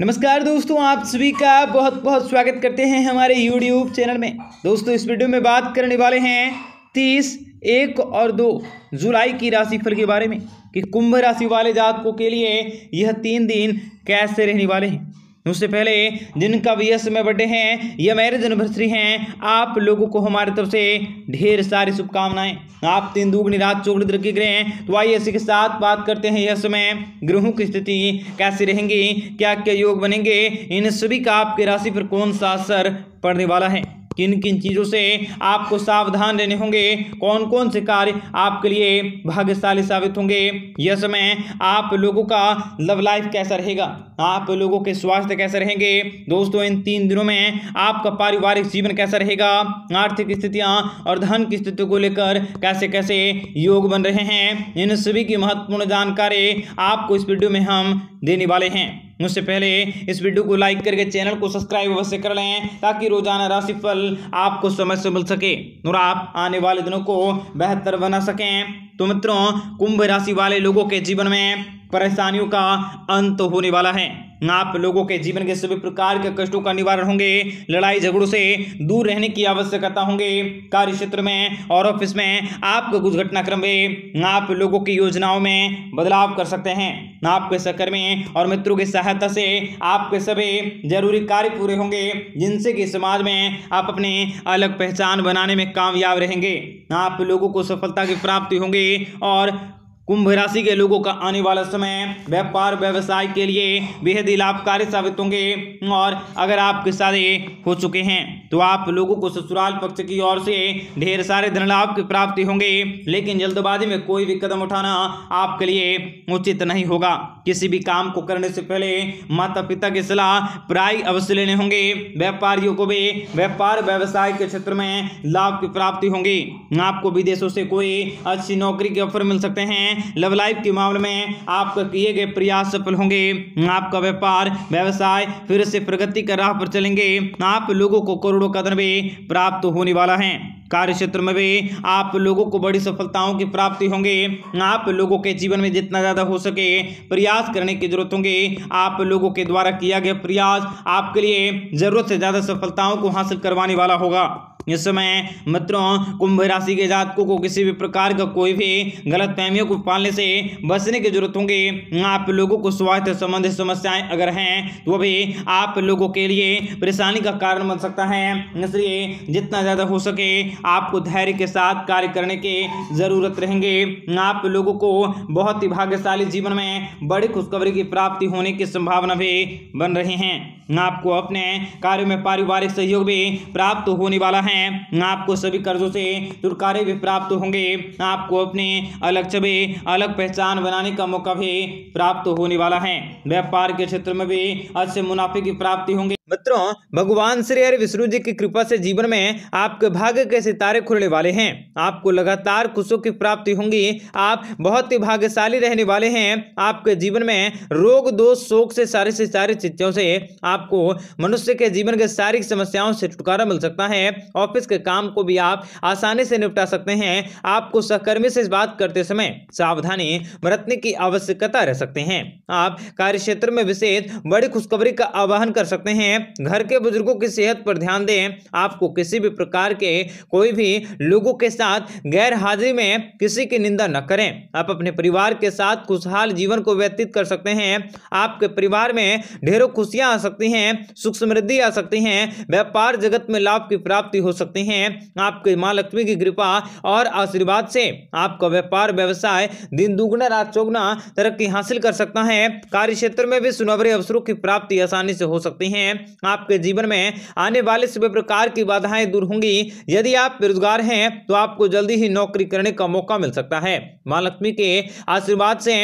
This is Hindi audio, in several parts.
नमस्कार दोस्तों आप सभी का बहुत बहुत स्वागत करते हैं हमारे यूट्यूब चैनल में दोस्तों इस वीडियो में बात करने वाले हैं तीस एक और दो जुलाई की राशिफल के बारे में कि कुंभ राशि वाले जातकों के लिए यह तीन दिन कैसे रहने वाले हैं उससे पहले जिनका भी यश में बर्थडे है या मैरिज एनिवर्सरी है आप लोगों को हमारी तरफ से ढेर सारी शुभकामनाएं आप तीन दुगनी रात चौगड़ी तरक्की हैं तो आइए इसी के साथ बात करते हैं यह समय ग्रहों की स्थिति कैसी रहेंगी क्या क्या योग बनेंगे इन सभी का आपके राशि पर कौन सा असर पड़ने वाला है किन किन चीज़ों से आपको सावधान रहने होंगे कौन कौन से कार्य आपके लिए भाग्यशाली साबित होंगे यह समय आप लोगों का लव लाइफ कैसा रहेगा आप लोगों के स्वास्थ्य कैसे रहेंगे दोस्तों इन तीन दिनों में आपका पारिवारिक जीवन कैसा रहेगा आर्थिक स्थितियां और धन की स्थिति को लेकर कैसे कैसे योग बन रहे हैं इन सभी की महत्वपूर्ण जानकारी आपको इस वीडियो में हम देने वाले हैं उससे पहले इस वीडियो को लाइक करके चैनल को सब्सक्राइब अवश्य कर लें ताकि रोजाना राशिफल आपको समय से मिल सके और आप आने वाले दिनों को बेहतर बना सकें तो मित्रों कुंभ राशि वाले लोगों के जीवन में परेशानियों का अंत होने वाला है आप लोगों के जीवन के सभी प्रकार के कष्टों का निवारण होंगे लड़ाई झगड़ों से दूर रहने की आवश्यकता होंगे कार्य क्षेत्र में और ऑफिस में आपका कुछ घटनाक्रम में आप लोगों की योजनाओं में बदलाव कर सकते हैं आपके सहकर्मी और मित्रों की सहायता से आपके सभी जरूरी कार्य पूरे होंगे जिनसे कि समाज में आप अपने अलग पहचान बनाने में कामयाब रहेंगे आप लोगों को सफलता की प्राप्ति होंगी और कुंभ राशि के लोगों का आने वाला समय व्यापार व्यवसाय के लिए बेहद लाभकारी साबित होंगे और अगर आपके सारे हो चुके हैं तो आप लोगों को ससुराल पक्ष की ओर से ढेर सारे धन लाभ की प्राप्ति होंगे लेकिन जल्दबाजी में कोई भी कदम उठाना आपके लिए उचित नहीं होगा किसी भी काम को करने से पहले माता पिता की सलाह प्राय अवश्य लेने होंगे व्यापारियों को भी व्यापार व्यवसाय के क्षेत्र में लाभ की प्राप्ति होंगी आपको विदेशों से कोई अच्छी नौकरी के ऑफर मिल सकते हैं लव लाइफ के मामले में आपका किए गए प्रयास सफल होंगे आपका व्यापार व्यवसाय फिर से प्रगति कर राह पर चलेंगे आप लोगों को करोड़ों धन भी प्राप्त होने वाला है कार्य क्षेत्र में भी आप लोगों को बड़ी सफलताओं की प्राप्ति होंगे आप लोगों के जीवन में जितना ज़्यादा हो सके प्रयास करने की जरूरत होंगे आप लोगों के द्वारा किया गया प्रयास आपके लिए ज़रूरत से ज़्यादा सफलताओं को हासिल करवाने वाला होगा इस समय मित्रों कुंभ राशि के जातकों को किसी भी प्रकार का कोई भी गलत फहमियों को पालने से बचने की जरूरत होंगी आप लोगों को स्वास्थ्य संबंधित समस्याएं अगर हैं तो भी आप लोगों के लिए परेशानी का कारण बन सकता है इसलिए जितना ज़्यादा हो सके आपको धैर्य के साथ कार्य करने की ज़रूरत रहेंगे आप लोगों को बहुत ही भाग्यशाली जीवन में बड़ी खुशखबरी की प्राप्ति होने की संभावना भी बन रही हैं आपको अपने कार्यों में पारिवारिक सहयोग भी प्राप्त होने वाला है आपको सभी कर्जों से छुटकारे भी प्राप्त होंगे आपको अपने अलग छवि अलग पहचान बनाने का मौका भी प्राप्त होने वाला है व्यापार के क्षेत्र में भी अच्छे मुनाफे की प्राप्ति होंगे मित्रों भगवान श्री हरि विष्णु जी की कृपा से जीवन में आपके भाग्य के सितारे खुलने वाले हैं आपको लगातार खुशों की प्राप्ति होंगी आप बहुत ही भाग्यशाली रहने वाले हैं आपके जीवन में रोग दोष शोक से सारे से सारी चित्तों से आपको मनुष्य के जीवन के सारी समस्याओं से छुटकारा मिल सकता है ऑफिस के काम को भी आप आसानी से निपटा सकते हैं आपको सहकर्मी से बात करते समय सावधानी बरतने की आवश्यकता रह सकते हैं आप कार्य क्षेत्र में विशेष बड़ी खुशखबरी का आह्वान कर सकते हैं घर के बुजुर्गों की सेहत पर ध्यान दें आपको किसी भी प्रकार के कोई भी लोगों के साथ गैर हाजिरी में किसी की निंदा न करें आप अपने परिवार के साथ खुशहाल जीवन को व्यतीत कर सकते हैं आपके परिवार में ढेरों खुशियां आ सकती हैं सुख समृद्धि आ सकती हैं व्यापार जगत में लाभ की प्राप्ति हो सकती है आपके माँ लक्ष्मी की कृपा और आशीर्वाद से आपका व्यापार व्यवसाय दिन दुगुना रात चौगुना तरक्की हासिल कर सकता है कार्य क्षेत्र में भी सुनवरे अवसरों की प्राप्ति आसानी से हो सकती है आपके जीवन में आने वाले सभी प्रकार की बाधाएं दूर होंगी यदि आप बेरोजगार हैं तो आपको जल्दी ही नौकरी करने का मौका मिल सकता है माँ लक्ष्मी के आशीर्वाद से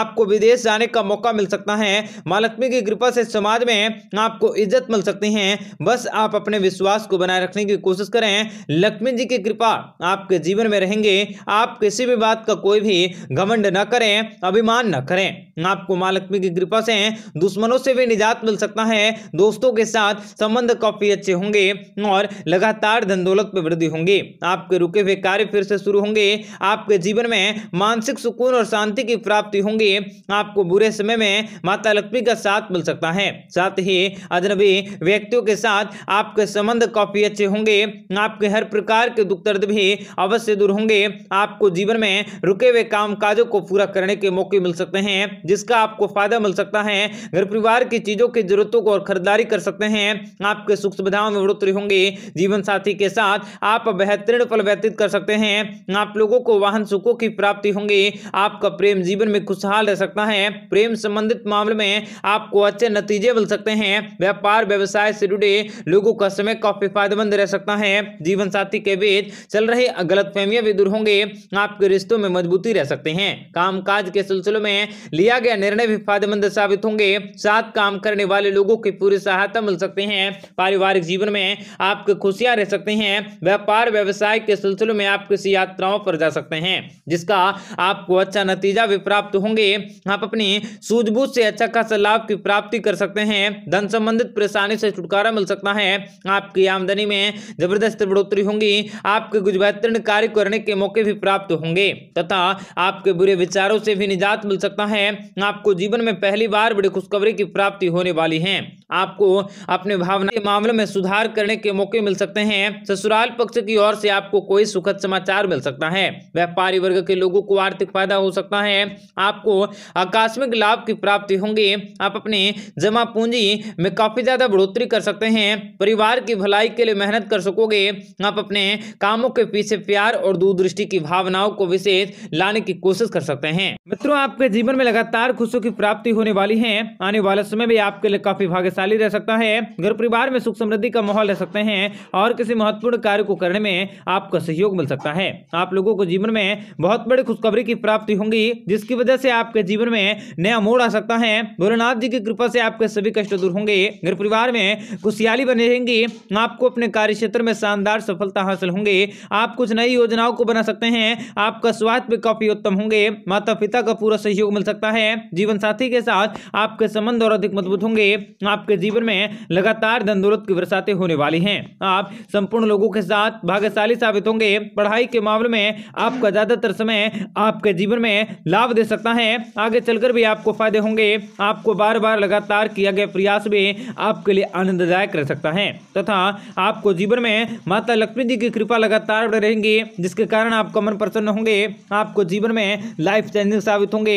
आपको विदेश जाने का मौका मिल सकता है माँ लक्ष्मी की कृपा से समाज में आपको इज्जत मिल सकती है बस आप अपने विश्वास को बनाए रखने की कोशिश करें लक्ष्मी जी की कृपा आपके जीवन में रहेंगे आप किसी भी बात का कोई भी घमंड न करें अभिमान न करें आपको माँ लक्ष्मी की कृपा से दुश्मनों से भी निजात मिल सकता है दोस्तों दोस्तों के साथ संबंध काफी अच्छे होंगे और लगातार धन दौलत में वृद्धि होंगे आपके रुके हुए कार्य फिर से शुरू होंगे आपके जीवन में मानसिक सुकून और शांति की प्राप्ति होंगी आपको बुरे समय में माता लक्ष्मी का साथ मिल सकता है साथ ही अजनबी व्यक्तियों के साथ आपके संबंध काफी अच्छे होंगे आपके हर प्रकार के दुख दर्द भी अवश्य दूर होंगे आपको जीवन में रुके हुए काम काजों को पूरा करने के मौके मिल सकते हैं जिसका आपको फायदा मिल सकता है घर परिवार की चीजों की जरूरतों को और खरीदारी कर कर सकते हैं आपके सुख सुविधाओं में बढ़ोतरी होंगे जीवन साथी के साथ आप बेहतरीन पल व्यतीत कर सकते हैं आप लोगों को वाहन सुखों की प्राप्ति होंगी आपका प्रेम जीवन में खुशहाल रह सकता है प्रेम संबंधित मामले में आपको अच्छे नतीजे मिल सकते हैं व्यापार व्यवसाय से जुड़े लोगों का समय काफी फायदेमंद रह सकता है जीवन साथी के बीच चल रहे गलत फहमियां भी दूर होंगे आपके रिश्तों में मजबूती रह सकते हैं कामकाज के सिलसिले में लिया गया निर्णय भी फायदेमंद साबित होंगे साथ काम करने वाले लोगों की पूरी सहायता सफलता मिल सकती है पारिवारिक जीवन में आप खुशियां रह सकते हैं व्यापार व्यवसाय के सिलसिले में आप किसी यात्राओं पर जा सकते हैं जिसका आपको अच्छा नतीजा भी प्राप्त होंगे आप अपनी सूझबूझ से अच्छा खासा लाभ की प्राप्ति कर सकते हैं धन संबंधित परेशानी से छुटकारा मिल सकता है आपकी आमदनी में जबरदस्त बढ़ोतरी होंगी आपके कुछ बेहतरीन कार्य करने के मौके भी प्राप्त होंगे तथा आपके बुरे विचारों से भी निजात मिल सकता है आपको जीवन में पहली बार बड़ी खुशखबरी की प्राप्ति होने वाली है आपको अपने भावना के मामले में सुधार करने के मौके मिल सकते हैं ससुराल पक्ष की ओर से आपको कोई सुखद समाचार मिल सकता है व्यापारी वर्ग के लोगों को आर्थिक फायदा हो सकता है आपको आकस्मिक लाभ की प्राप्ति होंगी आप अपने जमा पूंजी में काफी ज्यादा बढ़ोतरी कर सकते हैं परिवार की भलाई के लिए मेहनत कर सकोगे आप अपने कामों के पीछे प्यार और दूरदृष्टि की भावनाओं को विशेष लाने की कोशिश कर सकते हैं मित्रों आपके जीवन में लगातार खुशियों की प्राप्ति होने वाली है आने वाले समय में आपके लिए काफी भाग्य शक्तिशाली रह सकता है घर परिवार में सुख समृद्धि का माहौल रह सकते हैं और किसी महत्वपूर्ण कार्य को करने में आपका सहयोग मिल सकता है आप लोगों को जीवन में बहुत बड़ी खुशखबरी की प्राप्ति होंगी जिसकी वजह से आपके जीवन में नया मोड़ आ सकता है भोलेनाथ जी की कृपा से आपके सभी कष्ट दूर होंगे घर परिवार में खुशहाली बने रहेंगी आपको अपने कार्य क्षेत्र में शानदार सफलता हासिल होंगे आप कुछ नई योजनाओं को बना सकते हैं आपका स्वास्थ्य भी काफी उत्तम होंगे माता पिता का पूरा सहयोग मिल सकता है जीवन साथी के साथ आपके संबंध और अधिक मजबूत होंगे आपके आपके जीवन में लगातार धन दौलत की बरसातें होने वाली हैं आप संपूर्ण लोगों के साथ भाग्यशाली साबित होंगे पढ़ाई के मामले में आपका ज़्यादातर समय आपके जीवन में लाभ दे सकता है आगे चलकर भी आपको फायदे होंगे आपको बार बार लगातार किया गया प्रयास भी आपके लिए आनंददायक रह सकता है तथा आपको जीवन में माता लक्ष्मी जी की कृपा लगातार रहेंगी जिसके कारण आपका मन प्रसन्न होंगे आपको जीवन में लाइफ चेंजिंग साबित होंगे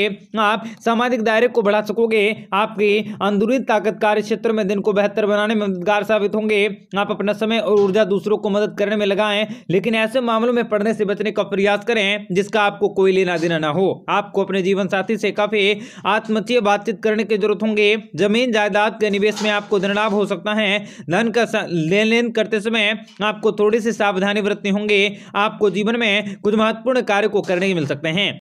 आप सामाजिक दायरे को बढ़ा सकोगे आपकी अंदरूनी ताकत कार्य क्षेत्र में दिन को बेहतर बनाने में मददगार साबित होंगे आप अपना समय और ऊर्जा दूसरों को मदद करने में लगाएं लेकिन ऐसे मामलों में पढ़ने से बचने का प्रयास करें जिसका आपको कोई लेना देना ना हो आपको अपने जीवन साथी से काफी आत्मचीय बातचीत करने की जरूरत होंगे जमीन जायदाद के निवेश में आपको धन लाभ हो सकता है धन का लेन लेन करते समय आपको थोड़ी सी सावधानी बरतनी होंगे आपको जीवन में कुछ महत्वपूर्ण कार्य को करने मिल सकते हैं